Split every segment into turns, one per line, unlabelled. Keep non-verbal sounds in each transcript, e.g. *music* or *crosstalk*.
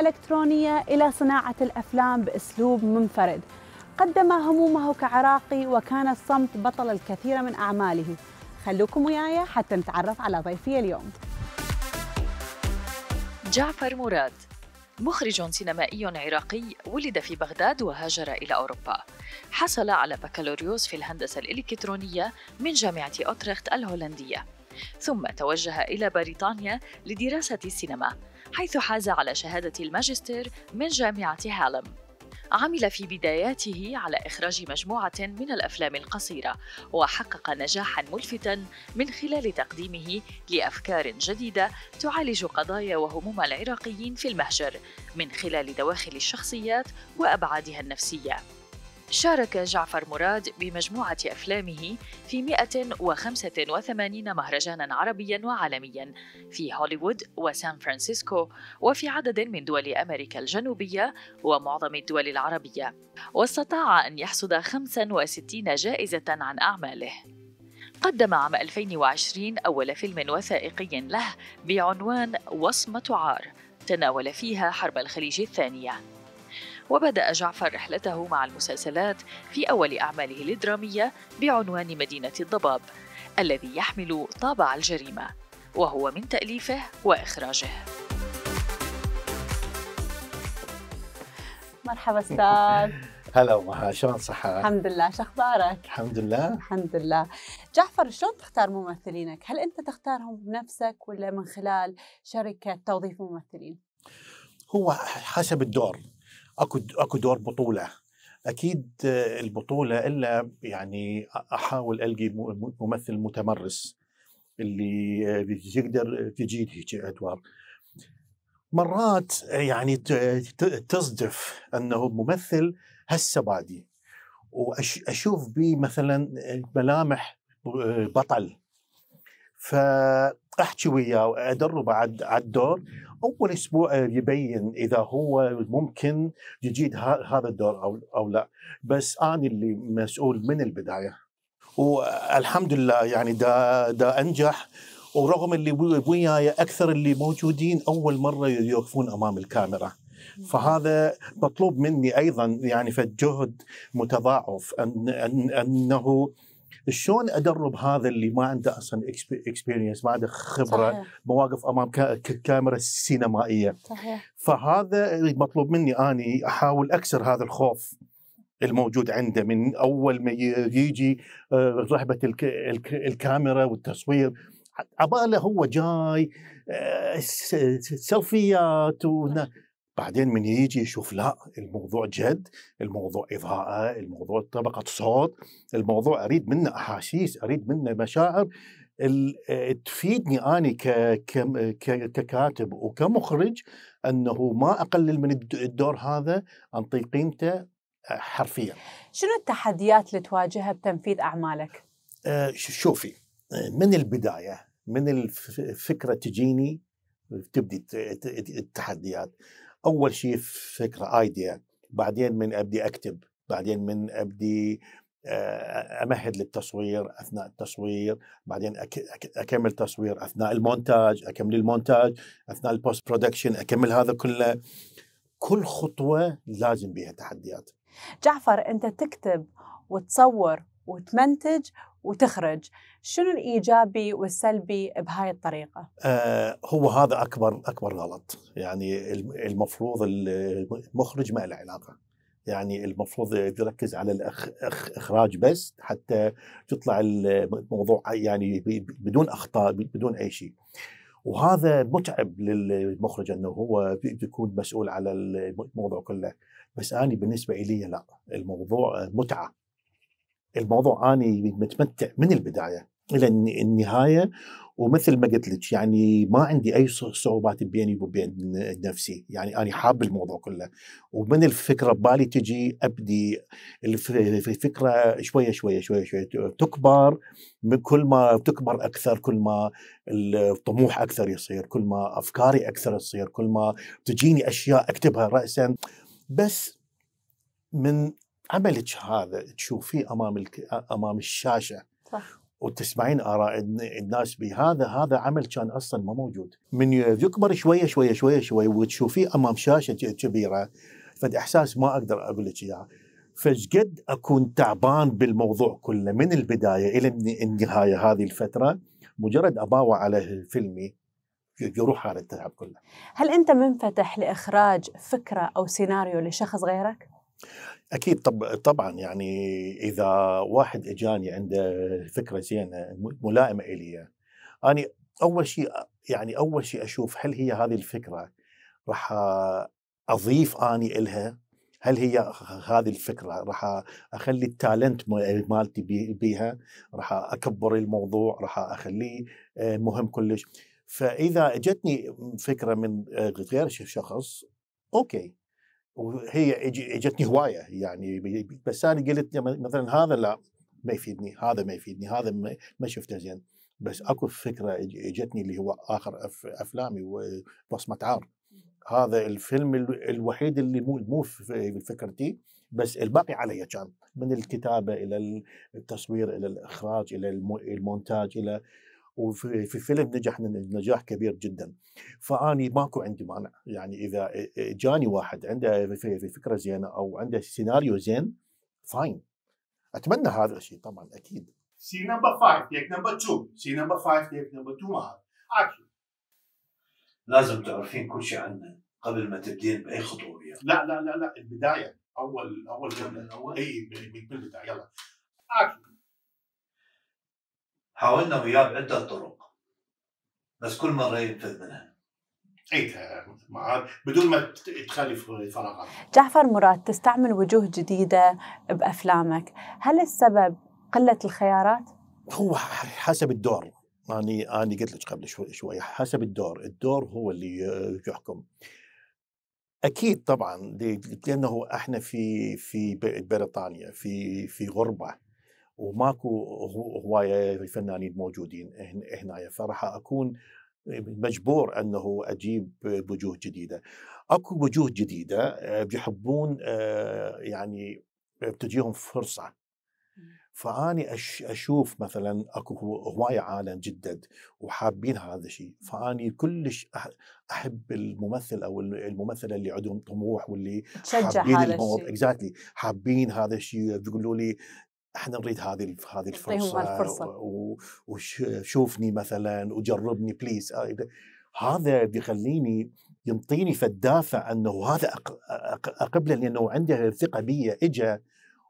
الإلكترونية إلى صناعة الأفلام بأسلوب منفرد قدم همومه كعراقي وكان الصمت بطل الكثير من أعماله خلوكم وياي حتى نتعرف على ضيفي اليوم
جعفر مراد مخرج سينمائي عراقي ولد في بغداد وهاجر إلى أوروبا حصل على بكالوريوس في الهندسة الإلكترونية من جامعة أوترخت الهولندية ثم توجه إلى بريطانيا لدراسة السينما حيث حاز على شهادة الماجستير من جامعة هالم عمل في بداياته على إخراج مجموعة من الأفلام القصيرة وحقق نجاحا ملفتا من خلال تقديمه لأفكار جديدة تعالج قضايا وهموم العراقيين في المهجر من خلال دواخل الشخصيات وأبعادها النفسية شارك جعفر مراد بمجموعة أفلامه في 185 مهرجانا عربيا وعالميا في هوليوود وسان فرانسيسكو وفي عدد من دول أمريكا الجنوبية ومعظم الدول العربية واستطاع أن يحصد 65 جائزة عن أعماله قدم عام 2020 أول فيلم وثائقي له بعنوان وصمة عار تناول فيها حرب الخليج الثانيه وبدأ جعفر رحلته مع المسلسلات في أول أعماله الدرامية بعنوان مدينة الضباب الذي يحمل طابع الجريمة وهو من تأليفه وإخراجه
مرحبا أستاذ
*laughs* هلا ومها شلون صحة؟ الحمد
لله شو اخبارك؟
الحمد لله
الحمد لله جعفر شلون تختار ممثلينك؟ هل انت تختارهم بنفسك ولا من خلال شركة توظيف ممثلين؟
هو حسب الدور اكو اكو دور بطوله اكيد البطوله الا يعني احاول القي ممثل متمرس اللي يقدر تجي هيك ادوار مرات يعني تصدف انه ممثل هسه بادي واشوف به مثلا ملامح بطل فاحكي وياه وادربه على الدور اول اسبوع يبين اذا هو ممكن يجيد هذا الدور او او لا بس انا اللي مسؤول من البدايه والحمد لله يعني دا دا انجح ورغم اللي وياي اكثر اللي موجودين اول مره يوقفون امام الكاميرا فهذا مطلوب مني ايضا يعني فجهد متضاعف أن أن انه شلون ادرب هذا اللي ما عنده اصلا اكسبيرينس ما عنده خبره صحيح. مواقف امام كاميرا سينمائيه صحيح. فهذا مطلوب مني اني احاول اكسر هذا الخوف الموجود عنده من اول ما يجي آه، رهبه الكاميرا والتصوير عباله هو جاي آه، سيلفيات بعدين من يجي يشوف لا الموضوع جد الموضوع إضاءة الموضوع طبقة صوت الموضوع أريد منه أحاسيس أريد منه مشاعر آه، تفيدني أنا ككاتب وكمخرج أنه ما أقلل من الدور هذا عن قيمته آه، حرفيا
شنو التحديات اللي تواجهها بتنفيذ أعمالك؟
آه شوفي آه، من البداية من الفكرة تجيني تبدي التحديات اول شيء فكره ايديا بعدين من ابدي اكتب بعدين من ابدي آه، امهد للتصوير اثناء التصوير بعدين اكمل تصوير اثناء المونتاج اكمل المونتاج اثناء البوست برودكشن اكمل هذا كله كل خطوه لازم بها تحديات
جعفر انت تكتب وتصور وتمنتج وتخرج شنو الإيجابي والسلبي بهاي الطريقة؟
آه هو هذا أكبر أكبر غلط يعني المفروض المخرج ما له علاقة يعني المفروض يركز على الاخراج بس حتى تطلع الموضوع يعني بدون اخطاء بدون اي شيء. وهذا متعب للمخرج انه هو يكون مسؤول على الموضوع كله، بس انا بالنسبه لي لا الموضوع متعه الموضوع اني متمتع من البدايه الى النهايه ومثل ما قلت لك يعني ما عندي اي صعوبات بيني وبين نفسي يعني انا حاب الموضوع كله ومن الفكره ببالي تجي ابدي الفكره شويه شويه شويه شويه تكبر كل ما تكبر اكثر كل ما الطموح اكثر يصير كل ما افكاري اكثر تصير كل ما تجيني اشياء اكتبها راسا بس من عملك هذا تشوفيه امام امام الشاشه صح وتسمعين اراء الناس بهذا هذا عمل كان اصلا ما موجود من يكبر شويه شويه شويه شويه وتشوفيه امام شاشه كبيره فد احساس ما اقدر اقول لك اياه فشقد اكون تعبان بالموضوع كله من البدايه الى النهايه هذه الفتره مجرد اباوع على فيلمي يروح هذا التعب كله.
هل انت منفتح لاخراج فكره او سيناريو لشخص غيرك؟
اكيد طب طبعا يعني اذا واحد اجاني عنده فكره زينه ملائمه الي اني اول شيء يعني اول شيء اشوف هل هي هذه الفكره راح اضيف اني الها هل هي هذه الفكره راح اخلي التالنت مالتي بيها راح اكبر الموضوع راح اخليه آه، مهم كلش فاذا اجتني فكره من آه، غير شخص اوكي وهي اجتني هوايه يعني بس انا قلت مثلا هذا لا ما يفيدني هذا ما يفيدني هذا ما شفته زين بس اكو فكره اجتني اللي هو اخر أف افلامي وبصمه عار هذا الفيلم الوحيد اللي مو مو في فكرتي بس الباقي علي كان من الكتابه الى التصوير الى الاخراج الى المونتاج الى وفي فيلم نجح نجاح كبير جدا فاني ماكو عندي مانع يعني اذا جاني واحد عنده فكره زينه او عنده سيناريو زين فاين اتمنى هذا الشيء طبعا اكيد سي نمبر 5 تيك نمبر 2 سي نمبر 5 تيك نمبر 2 معك اكشن لازم تعرفين كل شيء عنه قبل ما تبدين باي خطوه يعني. لا لا لا لا البدايه اول اول جمله اول اي بالبدايه يلا اكشن حاولنا وياه بعده طرق بس كل مره ينفذ منها عيدها معاد بدون ما تخلي فراغات
جعفر مراد تستعمل وجوه جديده بافلامك، هل السبب قله الخيارات؟
هو حسب الدور اني اني قلت لك قبل شوي شوي حسب الدور، الدور هو اللي يحكم. اكيد طبعا لانه احنا في في بريطانيا في في غربه وماكو هوايه فنانين موجودين هنا فراح اكون مجبور انه اجيب وجوه جديده. اكو وجوه جديده آه، يحبون آه، يعني بتجيهم فرصه فاني اشوف مثلا اكو هوايه عالم جدد وحابين هذا الشيء فاني كلش احب الممثل او الممثله اللي عندهم طموح واللي حابين الشيء اكزاكتلي حابين هذا الشيء بيقولوا لي احنا نريد هذه هذه الفرصه, الفرصة. وشوفني مثلا وجربني بليز آه، هذا بيخليني ينطيني فالدافع انه هذا اقبله لانه عنده ثقه بي اجى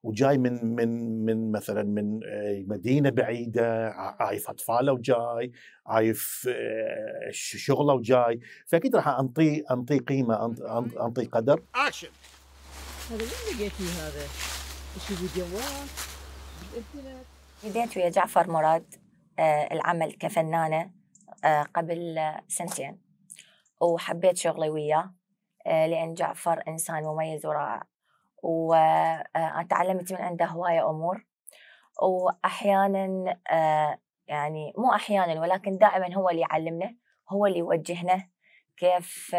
وجاي من من من مثلا من آه، مدينه بعيده عايف اطفاله وجاي عايف آه، شغله وجاي فاكيد راح انطي انطي قيمه انطي قدر اكشن هذا اللي لقيتي هذا؟ ايش
بديت ويا جعفر مراد آه، العمل كفنانة آه، قبل سنتين وحبيت شغلي وياه آه، لأن جعفر إنسان مميز ورائع وتعلمت من عنده هواية أمور وأحيانا يعني مو أحيانا ولكن دائما هو اللي يعلمنا هو اللي يوجهنا كيف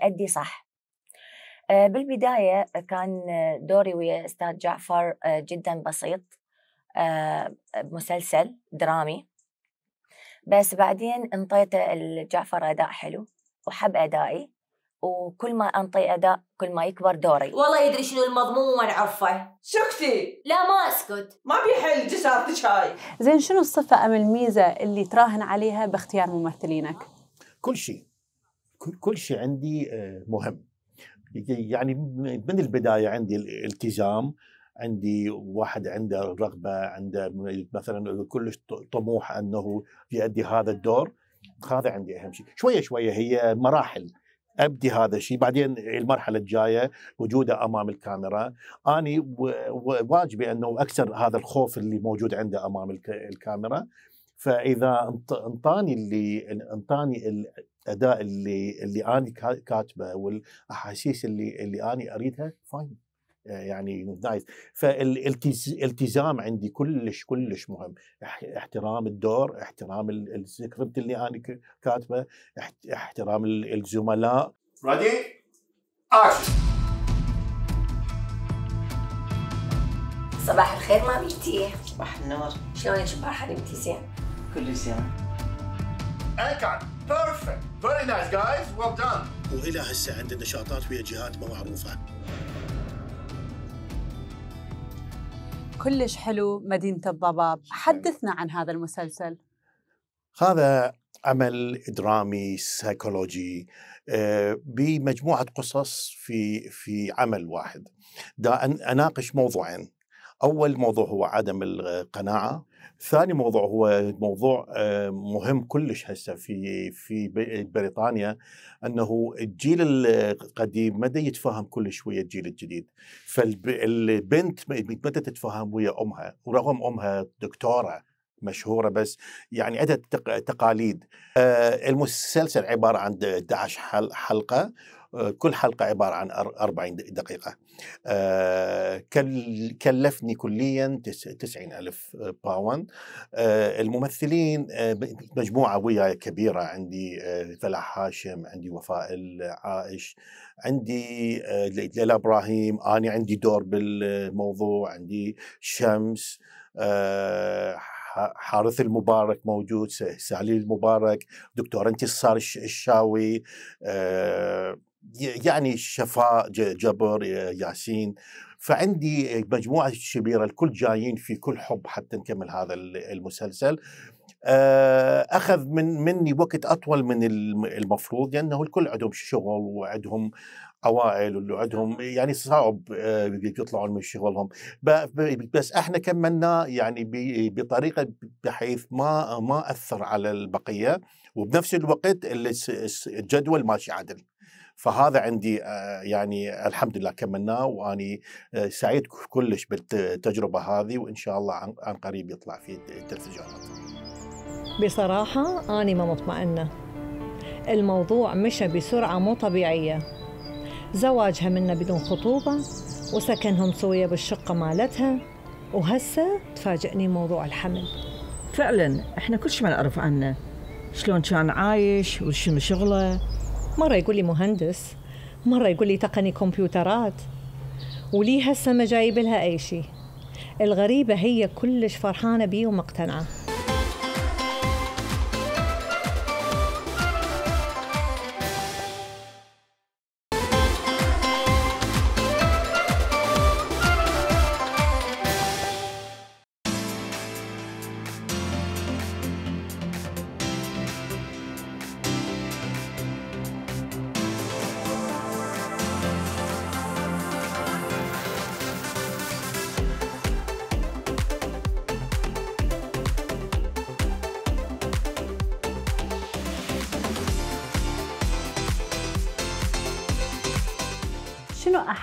نأدي صح بالبداية كان دوري ويا أستاذ جعفر جدا بسيط آه، مسلسل درامي بس بعدين انطيته الجعفر اداء حلو وحب ادائي وكل ما انطي اداء كل ما يكبر دوري والله يدري شنو المضمون وما سكتي شكتي لا ما اسكت ما
بيحل جسارتك هاي زين شنو الصفه ام الميزه اللي تراهن عليها باختيار
ممثلينك كل شيء كل, كل شيء عندي آه، مهم يعني من البدايه عندي الالتزام عندي واحد عنده رغبة عنده مثلا كلش طموح أنه يؤدي هذا الدور هذا عندي أهم شيء شوية شوية هي مراحل ابدي هذا الشيء بعدين المرحله الجايه وجوده امام الكاميرا اني واجبي انه اكسر هذا الخوف اللي موجود عنده امام الكاميرا فاذا انطاني اللي انطاني الاداء اللي اللي أنا كاتبه والاحاسيس اللي اللي أنا اريدها فاين يعني نايس فالالتزام عندي كلش كلش مهم احترام الدور احترام السكريبت اللي انا كاتبه احترام الزملاء ريدي اكشن
صباح الخير ماميتي
ايه؟ صباح النور شلونك امبارح حبيبتي زين كل زين كان بيرفكت فيري نايس جايز ويل دان والى هسه عندنا نشاطات ويا جهات ما معروفه
كلش حلو مدينة الضباب حدثنا عن هذا المسلسل
هذا عمل درامي سيكولوجي آه، بمجموعة قصص في في عمل واحد دا أناقش موضوعين أول موضوع هو عدم القناعة ثاني موضوع هو موضوع آه، مهم كلش هسه في في بريطانيا انه الجيل القديم ما يتفاهم كلش ويا الجيل الجديد فالبنت ما تتفاهم ويا امها ورغم امها دكتوره مشهورة بس يعني عدد تقاليد آه، المسلسل عبارة عن 11 حلقة آه، كل حلقة عبارة عن 40 دقيقة آه، كلفني كليا 90 ألف باوند آه، الممثلين مجموعة وياي كبيرة عندي فلاح هاشم عندي وفاء العائش عندي ليلى إبراهيم أنا عندي دور بالموضوع عندي شمس حارث المبارك موجود سالي المبارك دكتور انتصار الشاوي أه يعني شفاء جبر ياسين فعندي مجموعة شبيرة الكل جايين في كل حب حتى نكمل هذا المسلسل آه، اخذ من مني وقت اطول من المفروض لانه الكل عندهم شغل وعندهم عوائل واللي عندهم يعني صعب آه، يطلعون من شغلهم بس احنا كملنا يعني بطريقه بحيث ما ما اثر على البقيه وبنفس الوقت الجدول ماشي عدل فهذا عندي آه، يعني الحمد لله كملناه واني آه، سعيد كلش بالتجربه هذه وان شاء الله عن قريب يطلع في التلفزيون
بصراحه اني ما مطمئنه. الموضوع مشى بسرعه مو طبيعيه. زواجها منا بدون خطوبه وسكنهم سوية بالشقه مالتها وهسه تفاجئني موضوع الحمل. فعلا احنا كل شيء ما نعرف عنه. شلون كان عايش وشنو شغله مرة يقول لي مهندس مرة يقول لي تقني كمبيوترات ولي هسه ما جايب لها أي شيء الغريبة هي كلش فرحانة بيه ومقتنعة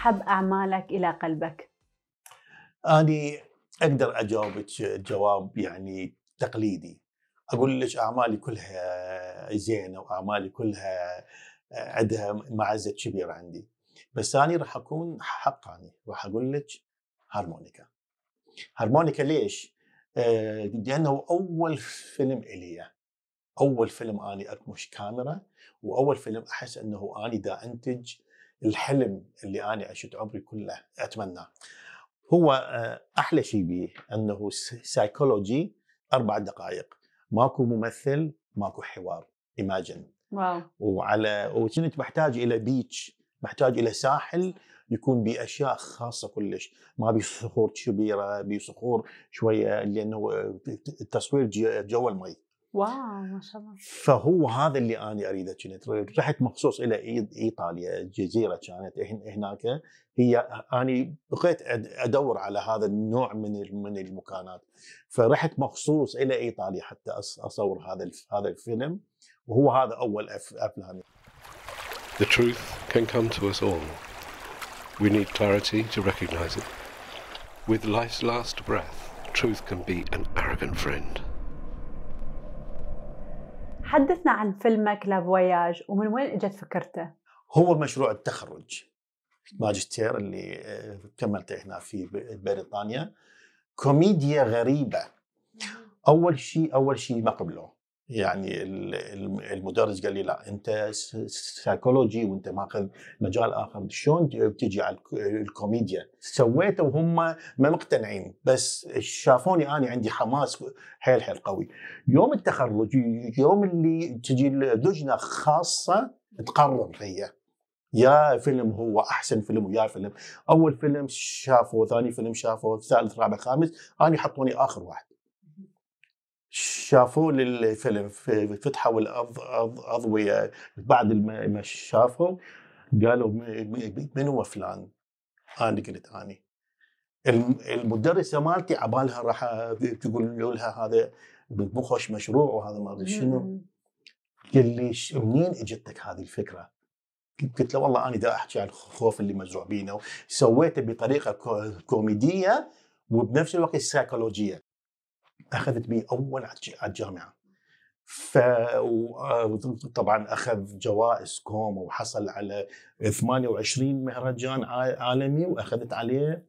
أحب أعمالك إلى قلبك؟
أنا أقدر أجاوبك جواب يعني تقليدي أقول لك أعمالي كلها زينة وأعمالي كلها آه، عندها معزة كبيرة عندي بس أنا راح أكون حقاني راح أقول لك هارمونيكا هارمونيكا ليش؟ آه، لأنه أول فيلم إلي أول فيلم اني أكمش كاميرا وأول فيلم أحس أنه اني دا أنتج الحلم اللي انا عشت عمري كله اتمناه هو آه، احلى شيء به انه سايكولوجي اربع دقائق ماكو ممثل ماكو حوار ايماجن واو وعلى وكنت بحتاج الى بيتش محتاج الى ساحل يكون باشياء خاصه كلش ما بي صخور كبيره بي صخور شويه لانه التصوير آه، جوا المي
واو ما شاء الله
فهو هذا اللي انا اريده كنت رحت مخصوص الى ايطاليا جزيره كانت هناك هي اني بقيت ادور على هذا النوع من من المكانات فرحت مخصوص الى ايطاليا حتى اصور هذا هذا الفيلم وهو هذا اول افلامي
The truth can come to us all. We need clarity to recognize it. With life's last breath, truth
can be an arrogant friend.
حدثنا عن فيلمك لافواياج ومن وين اجت فكرته؟
هو مشروع التخرج ماجستير اللي آه، كملته هنا في بريطانيا كوميديا غريبه نعم. اول شيء اول شيء ما قبله يعني المدرس قال لي لا انت سايكولوجي وانت ماخذ مجال اخر شلون بتجي على الكوميديا سويته وهم ما مقتنعين بس شافوني انا عندي حماس حيل حيل قوي يوم التخرج يوم اللي تجي لجنه خاصه تقرر هي يا فيلم هو احسن فيلم ويا فيلم اول فيلم شافوه ثاني فيلم شافوه ثالث رابع خامس انا حطوني اخر واحد شافوا للفيلم فتحوا الاضويه بعد ما شافوا قالوا من هو فلان؟ انا قلت اني المدرسه مالتي عبالها راح تقول لها هذا مو خوش مشروع وهذا ما ادري شنو قال لي منين اجتك هذه الفكره؟ قلت له والله انا دا احكي عن الخوف اللي مزروع بينا سويته بطريقه كوميديه وبنفس الوقت سيكولوجيه اخذت بي اول على الجامعه ف آه، طبعا اخذ جوائز كوم وحصل على 28 مهرجان عالمي واخذت عليه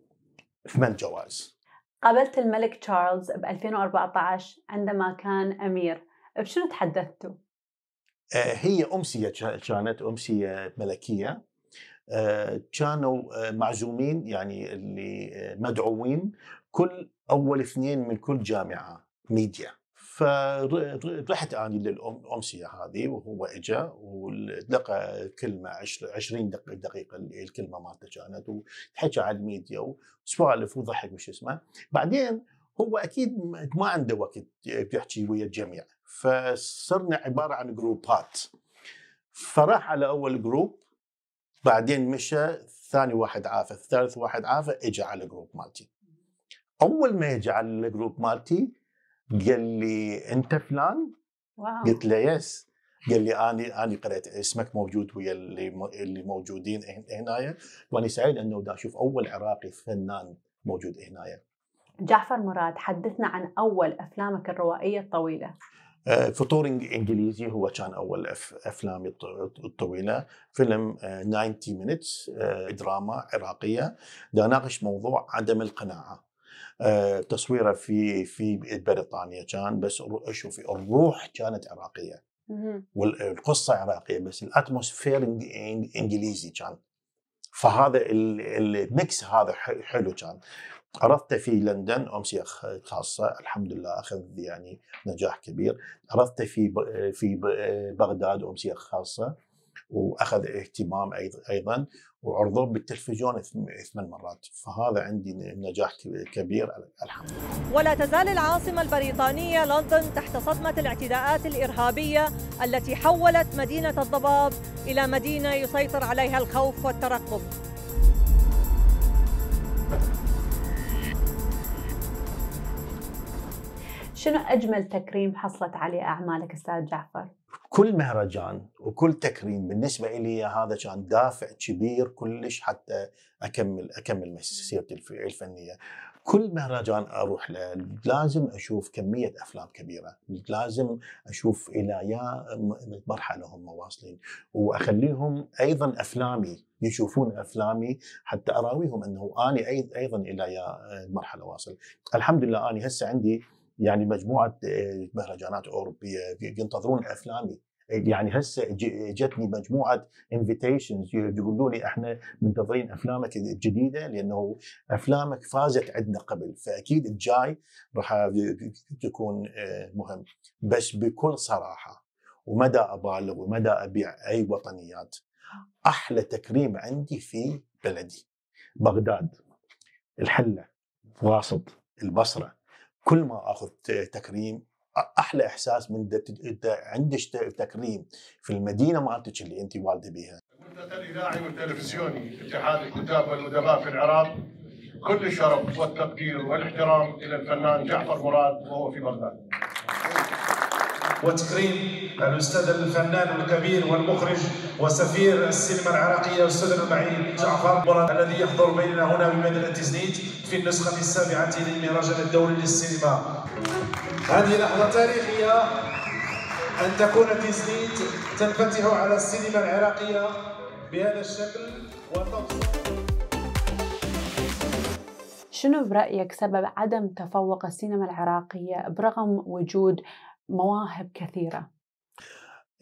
ثمان جوائز
قابلت الملك تشارلز ب 2014 عندما كان امير بشنو تحدثتوا؟
آه، هي امسيه كانت امسيه ملكيه آه، كانوا معزومين يعني اللي مدعوين كل اول اثنين من كل جامعه ميديا فرحت اني للامسيه هذه وهو اجى ولقى كلمه 20 دقيقه الكلمه مالته كانت وحكى عن الميديا وسوالف وضحك وش اسمه بعدين هو اكيد ما عنده وقت يحكي ويا الجميع فصرنا عباره عن جروبات فراح على اول جروب بعدين مشى ثاني واحد عافى الثالث واحد عافى اجى على جروب مالتي اول ما يجي على الجروب مالتي قال لي انت فلان؟ واو. قلت له يس قال لي انا انا قريت اسمك موجود ويا اللي اللي موجودين هنايا وانا سعيد انه دا اشوف اول عراقي فنان موجود هنايا
جعفر مراد حدثنا عن اول افلامك الروائيه الطويله
آه، فطور انجليزي هو كان اول افلامي الطويله فيلم 90 آه، مينتس آه، دراما عراقيه دا ناقش موضوع عدم القناعه آه، تصويره في في بريطانيا كان بس شوفي الروح كانت عراقيه والقصه عراقيه بس الاتموسفير انجليزي كان فهذا الميكس هذا حلو كان عرضته في لندن امسيه خاصه الحمد لله اخذ يعني نجاح كبير عرضته في في بغداد امسيه خاصه واخذ اهتمام ايضا وعرضوه بالتلفزيون ثمان مرات فهذا عندي نجاح كبير الحمد
لله ولا تزال العاصمة البريطانية لندن تحت صدمة الاعتداءات الإرهابية التي حولت مدينة الضباب إلى مدينة يسيطر عليها الخوف والترقب شنو أجمل تكريم حصلت عليه أعمالك أستاذ جعفر؟
كل مهرجان وكل تكريم بالنسبه لي هذا كان دافع كبير كلش حتى اكمل اكمل مسيرتي الفنيه كل مهرجان اروح له لازم اشوف كميه افلام كبيره لازم اشوف الى يا مرحله هم واصلين واخليهم ايضا افلامي يشوفون افلامي حتى اراويهم انه اني ايضا الى يا آه، مرحله واصل الحمد لله اني هسه عندي يعني مجموعه آه، مهرجانات اوروبيه ينتظرون افلامي يعني هسه جتني مجموعه انفيتيشنز يقولوا لي احنا منتظرين افلامك الجديده لانه افلامك فازت عندنا قبل فاكيد الجاي راح تكون آه، مهم بس بكل صراحه ومدى ابالغ ومدى ابيع اي وطنيات احلى تكريم عندي في بلدي بغداد الحله واسط البصره كل ما اخذ تكريم احلى احساس من عندك تكريم في المدينه مالتك اللي انت والده بيها. المنتدى الاذاعي والتلفزيوني اتحاد الكتاب والادباء في العراق كل الشرف والتقدير والاحترام الى الفنان جعفر مراد وهو في بغداد. وتكريم الاستاذ الفنان الكبير والمخرج وسفير السينما العراقيه الاستاذ المعين جعفر الذي يحضر بيننا هنا بمدينه تزنيت في النسخه السابعه للمهرجان الدولي للسينما. هذه لحظه تاريخيه ان تكون تزنيت تنفتح على السينما العراقيه بهذا الشكل وتبسط
شنو برأيك سبب عدم تفوق السينما العراقية برغم وجود مواهب كثيره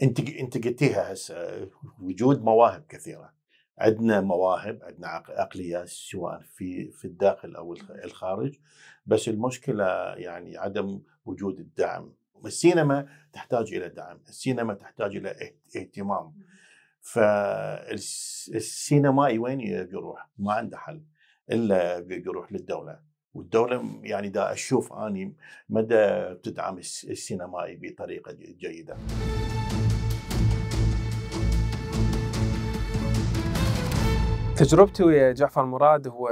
انت انت قلتيها هسه وجود مواهب كثيره عندنا مواهب عندنا عقليات سواء في في الداخل او الخارج بس المشكله يعني عدم وجود الدعم السينما تحتاج الى دعم السينما تحتاج الى اهتمام فالسينمائي وين يروح ما عنده حل الا يروح للدوله والدولة يعني دا أشوف أني مدى تدعم السينمائي بطريقة جيدة
تجربتي ويا جعفر مراد هو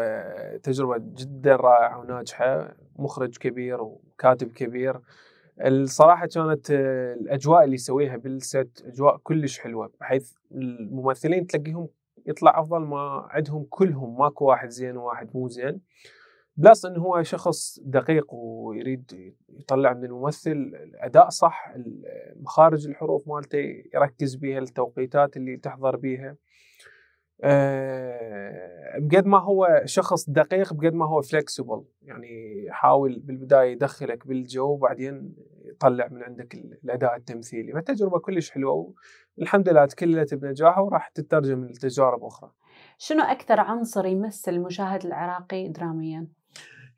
تجربة جدا رائعة وناجحة مخرج كبير وكاتب كبير الصراحة كانت آه، الأجواء اللي يسويها بالست أجواء كلش حلوة بحيث الممثلين تلاقيهم يطلع أفضل ما عندهم كلهم ماكو واحد زين وواحد مو زين بلس انه هو شخص دقيق ويريد يطلع من الممثل اداء صح مخارج الحروف مالته يركز بيها التوقيتات اللي تحضر بيها أه بقد ما هو شخص دقيق بقد ما هو فلكسبل يعني يحاول بالبدايه يدخلك بالجو وبعدين يطلع من عندك الاداء التمثيلي فالتجربه كلش حلوه والحمد لله تكللت بنجاح وراح تترجم لتجارب اخرى
شنو اكثر عنصر يمثل المشاهد العراقي دراميا؟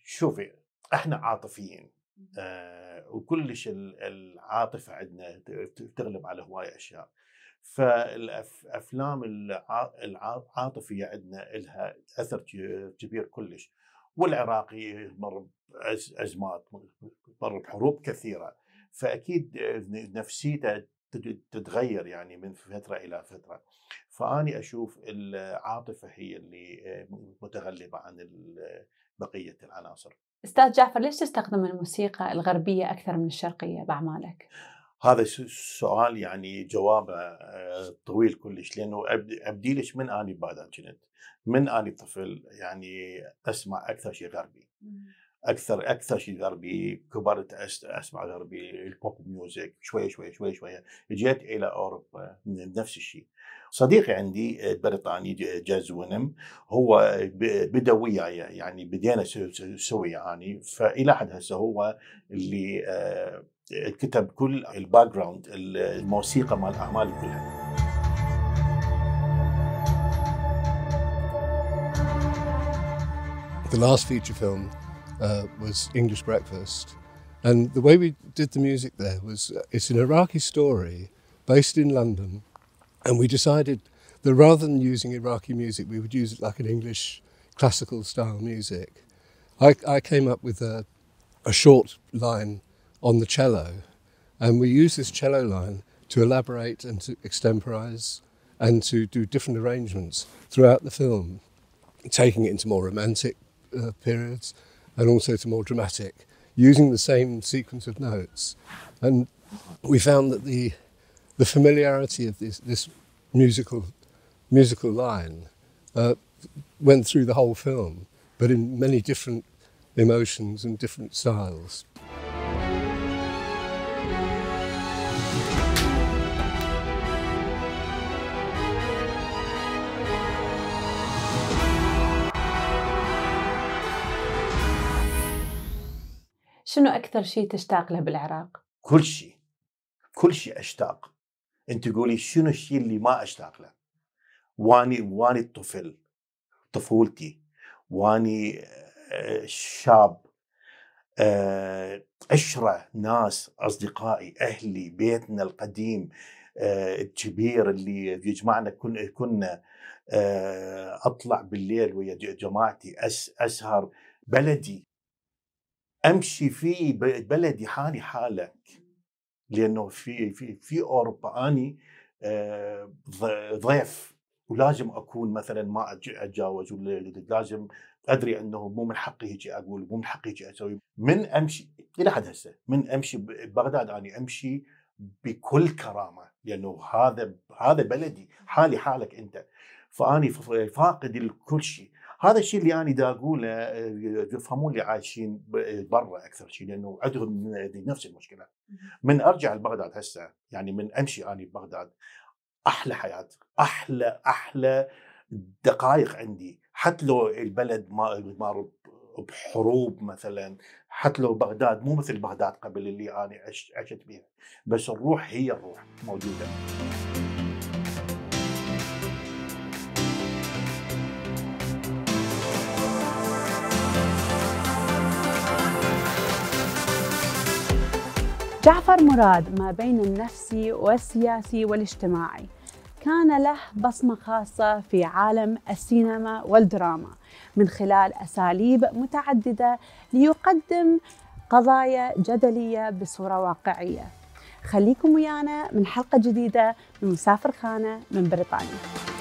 شوفي احنا عاطفيين آه وكلش العاطفه عندنا تغلب على هواي اشياء فالافلام العاطفيه عندنا لها اثر كبير كلش والعراقي مر بازمات مر بحروب كثيره فاكيد نفسيته تتغير يعني من فتره الى فتره فاني اشوف العاطفه هي اللي آه، متغلبه عن بقيه العناصر.
استاذ جعفر ليش تستخدم الموسيقى الغربيه اكثر من الشرقيه باعمالك؟
هذا السؤال يعني جوابه آه، طويل كلش لانه ابديلش من اني بعد كنت من اني طفل يعني اسمع اكثر شيء غربي. اكثر اكثر شيء غربي كبرت اسمع غربي البوب ميوزك شويه شويه شويه شويه جيت الى اوروبا نفس الشيء صديقي عندي آه، بريطاني جاز ونم هو بدا وياي يعني بدينا سوي يعني فالى حد هسه هو اللي آه، كتب كل الباك جراوند الموسيقى مال اعمالي كلها The last feature film uh, was English Breakfast.
And the way we did the music there was uh, it's an Iraqi story based in London. And we decided that rather than using Iraqi music, we would use it like an English classical style music. I, I came up with a, a short line on the cello. And we used this cello line to elaborate and to extemporize and to do different arrangements throughout the film, taking it into more romantic uh, periods, and also to more dramatic, using the same sequence of notes. And we found that the, the familiarity of this, this musical, musical line uh, went through the whole film, but in many different emotions and different styles. شنو أكثر شيء تشتاق له بالعراق؟
كل شيء كل شيء أشتاق أنت قولي شنو الشيء اللي ما أشتاق له واني واني الطفل طفولتي واني آه، شاب آه، عشرة ناس أصدقائي أهلي بيتنا القديم آه، الكبير اللي يجمعنا كنا أطلع بالليل ويا جماعتي أسهر بلدي امشي في بلدي حالي حالك لانه في في في اوروبا اني آه، ضيف ولازم اكون مثلا ما اتجاوز لازم ادري انه مو من حقي هيجي اقول مو من حقي هيجي اسوي من امشي الى حد هسه من امشي ببغداد اني امشي بكل كرامه لانه هذا هذا بلدي حالي حالك انت فاني فاقد كل شيء هذا الشيء اللي انا دا اقوله آه، يفهمون اللي عايشين برا اكثر شيء لانه عندهم نفس المشكله من ارجع لبغداد هسه يعني من امشي انا ببغداد احلى حياه احلى احلى دقائق عندي حتى لو البلد ما مار بحروب مثلا حتى لو بغداد مو مثل بغداد قبل اللي انا عشت بيها بس الروح هي الروح موجوده
جعفر مراد ما بين النفسي والسياسي والاجتماعي كان له بصمة خاصة في عالم السينما والدراما من خلال أساليب متعددة ليقدم قضايا جدلية بصورة واقعية خليكم ويانا من حلقة جديدة من مسافر خانة من بريطانيا